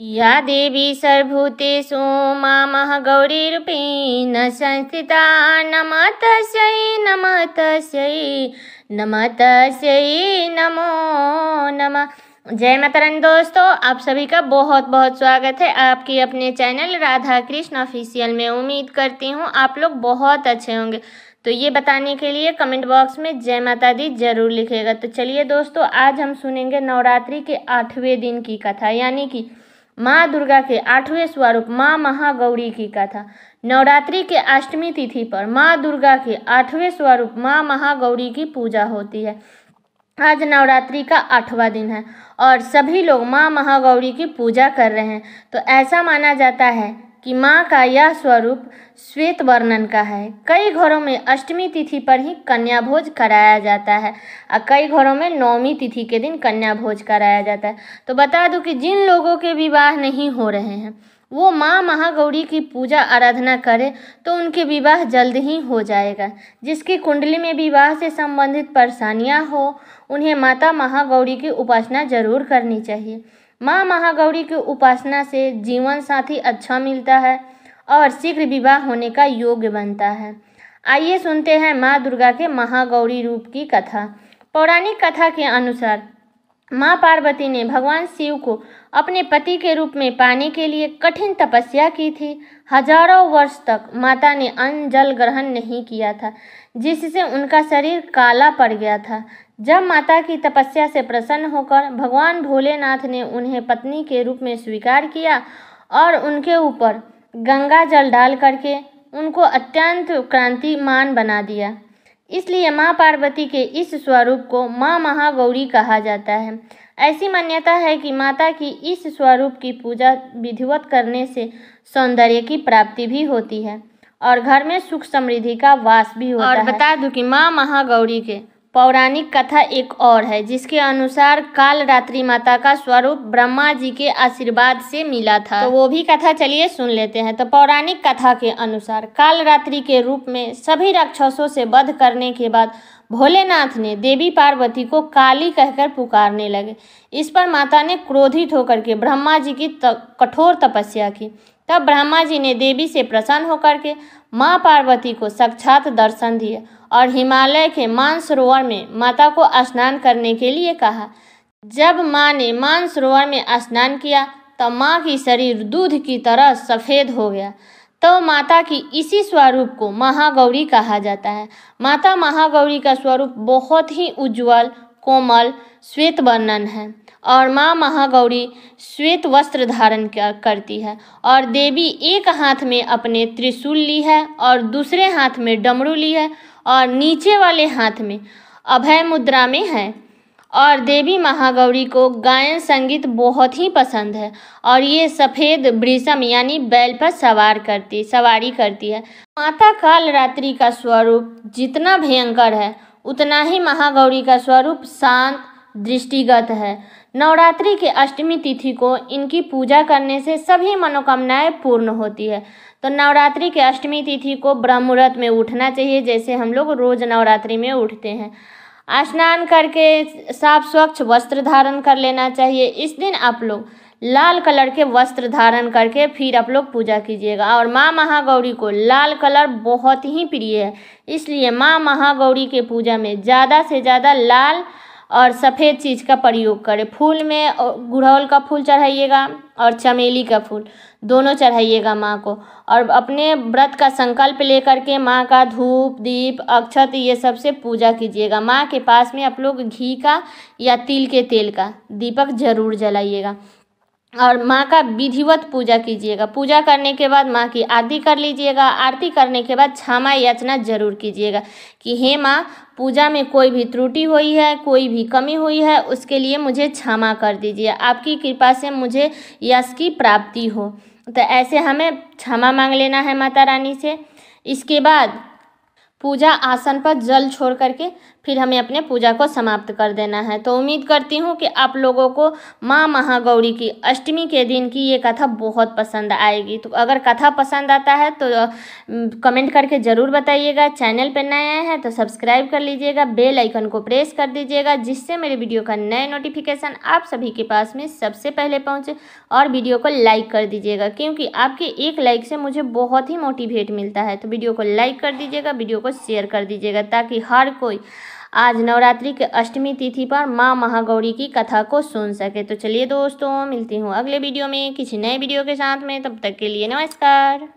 या देवी सर्वभूतेषु मामः न संस्थिता नमः तस्यै नमः तस्यै नमः तस्यै नमो नमः जय रानी दोस्तों आप सभी का बहुत बहुत स्वागत है आपकी अपने चैनल राधा कृष्ण ऑफिशियल में उम्मीद करती हूँ आप लोग बहुत अच्छे होंगे तो ये बताने के लिए कमेंट बॉक्स में जय माता दी जरूर लिखेगा तो चलिए दोस्तों आज हम सुनेंगे नवरात्रि के आठवें दिन की कथा यानी कि माँ दुर्गा के आठवें स्वरूप माँ महागौरी की कथा नवरात्रि के अष्टमी तिथि पर माँ दुर्गा के आठवें स्वरूप माँ महागौरी की पूजा होती है आज नवरात्रि का आठवां दिन है और सभी लोग माँ महागौरी की पूजा कर रहे हैं तो ऐसा माना जाता है कि माँ का यह स्वरूप श्वेत वर्णन का है कई घरों में अष्टमी तिथि पर ही कन्या भोज कराया जाता है और कई घरों में नौमी तिथि के दिन कन्या भोज कराया जाता है तो बता दूं कि जिन लोगों के विवाह नहीं हो रहे हैं वो माँ महागौरी की पूजा आराधना करें तो उनके विवाह जल्द ही हो जाएगा जिसकी कुंडली में विवाह से संबंधित परेशानियाँ हो उन्हें माता महागौरी की उपासना जरूर करनी चाहिए माँ महागौरी की उपासना से जीवन साथी अच्छा मिलता है और शीघ्र विवाह होने का योग्य बनता है आइए सुनते हैं माँ दुर्गा के महागौरी रूप की कथा पौराणिक कथा के अनुसार माँ पार्वती ने भगवान शिव को अपने पति के रूप में पाने के लिए कठिन तपस्या की थी हजारों वर्ष तक माता ने अन्न जल ग्रहण नहीं किया था जिससे उनका शरीर काला पड़ गया था जब माता की तपस्या से प्रसन्न होकर भगवान भोलेनाथ ने उन्हें पत्नी के रूप में स्वीकार किया और उनके ऊपर गंगा जल डाल करके उनको अत्यंत क्रांतिमान बना दिया इसलिए माँ पार्वती के इस स्वरूप को माँ महागौरी कहा जाता है ऐसी मान्यता है कि माता की इस स्वरूप की पूजा विधिवत करने से सौंदर्य की प्राप्ति भी होती है और घर में सुख समृद्धि का वास भी होता और है और बता दूं कि माँ महागौरी के पौराणिक कथा एक और है जिसके अनुसार काल रात्रि माता का स्वरूप ब्रह्मा जी के आशीर्वाद से मिला था तो वो भी कथा चलिए सुन लेते हैं तो पौराणिक कथा के अनुसार काल रात्रि के रूप में सभी राक्षसों से वध करने के बाद भोलेनाथ ने देवी पार्वती को काली कहकर पुकारने लगे इस पर माता ने क्रोधित होकर के ब्रह्मा जी की कठोर तपस्या की तब ब्रह्मा जी ने देवी से प्रसन्न होकर के माँ पार्वती को साक्षात दर्शन दिया और हिमालय के मानसरोवर में माता को स्नान करने के लिए कहा जब माँ ने मानसरोवर में स्नान किया तो माँ की शरीर दूध की तरह सफ़ेद हो गया तो माता की इसी स्वरूप को महागौरी कहा जाता है माता महागौरी का स्वरूप बहुत ही उज्जवल कोमल श्वेत वर्णन है और माँ महागौरी श्वेत वस्त्र धारण करती है और देवी एक हाथ में अपने त्रिशूल ली है और दूसरे हाथ में डमरू ली है और नीचे वाले हाथ में अभय मुद्रा में है और देवी महागौरी को गायन संगीत बहुत ही पसंद है और ये सफ़ेद ब्रिसम यानी बैल पर सवार करती सवारी करती है माता काल रात्रि का स्वरूप जितना भयंकर है उतना ही महागौरी का स्वरूप शांत दृष्टिगत है नवरात्रि के अष्टमी तिथि को इनकी पूजा करने से सभी मनोकामनाएं पूर्ण होती है तो नवरात्रि के अष्टमी तिथि को मुहूर्त में उठना चाहिए जैसे हम लोग रोज नवरात्रि में उठते हैं स्नान करके साफ स्वच्छ वस्त्र धारण कर लेना चाहिए इस दिन आप लोग लाल कलर के वस्त्र धारण करके फिर आप लोग पूजा कीजिएगा और माँ महागौरी को लाल कलर बहुत ही प्रिय है इसलिए माँ महागौरी के पूजा में ज़्यादा से ज़्यादा लाल और सफ़ेद चीज़ का प्रयोग करें फूल में गुड़हल का फूल चढ़ाइएगा और चमेली का फूल दोनों चढ़ाइएगा माँ को और अपने व्रत का संकल्प लेकर के माँ का धूप दीप अक्षत ये सब से पूजा कीजिएगा माँ के पास में आप लोग घी का या तिल के तेल का दीपक ज़रूर जलाइएगा और माँ का विधिवत पूजा कीजिएगा पूजा करने के बाद माँ की आरती कर लीजिएगा आरती करने के बाद क्षमा याचना जरूर कीजिएगा कि हे माँ पूजा में कोई भी त्रुटि हुई है कोई भी कमी हुई है उसके लिए मुझे क्षमा कर दीजिए आपकी कृपा से मुझे यश की प्राप्ति हो तो ऐसे हमें क्षमा मांग लेना है माता रानी से इसके बाद पूजा आसन पर जल छोड़ करके फिर हमें अपने पूजा को समाप्त कर देना है तो उम्मीद करती हूँ कि आप लोगों को माँ महागौरी की अष्टमी के दिन की ये कथा बहुत पसंद आएगी तो अगर कथा पसंद आता है तो कमेंट करके ज़रूर बताइएगा चैनल पर नए आए हैं तो सब्सक्राइब कर लीजिएगा बेल आइकन को प्रेस कर दीजिएगा जिससे मेरे वीडियो का नए नोटिफिकेशन आप सभी के पास में सबसे पहले पहुँचे और वीडियो को लाइक कर दीजिएगा क्योंकि आपके एक लाइक से मुझे बहुत ही मोटिवेट मिलता है तो वीडियो को लाइक कर दीजिएगा वीडियो को शेयर कर दीजिएगा ताकि हर कोई आज नवरात्रि के अष्टमी तिथि पर माँ महागौरी की कथा को सुन सके तो चलिए दोस्तों मिलती हूँ अगले वीडियो में किसी नए वीडियो के साथ में तब तक के लिए नमस्कार